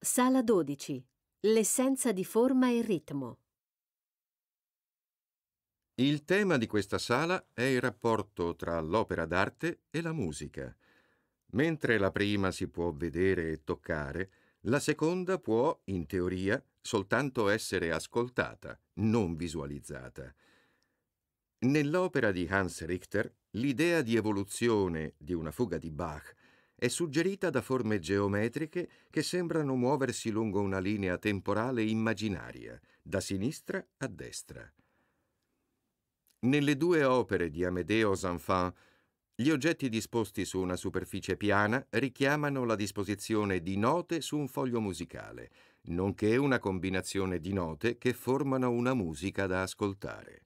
Sala 12. L'essenza di forma e ritmo. Il tema di questa sala è il rapporto tra l'opera d'arte e la musica. Mentre la prima si può vedere e toccare, la seconda può, in teoria, soltanto essere ascoltata, non visualizzata. Nell'opera di Hans Richter, l'idea di evoluzione di una fuga di Bach è suggerita da forme geometriche che sembrano muoversi lungo una linea temporale immaginaria, da sinistra a destra. Nelle due opere di Amedeo Zanfan, gli oggetti disposti su una superficie piana richiamano la disposizione di note su un foglio musicale, nonché una combinazione di note che formano una musica da ascoltare.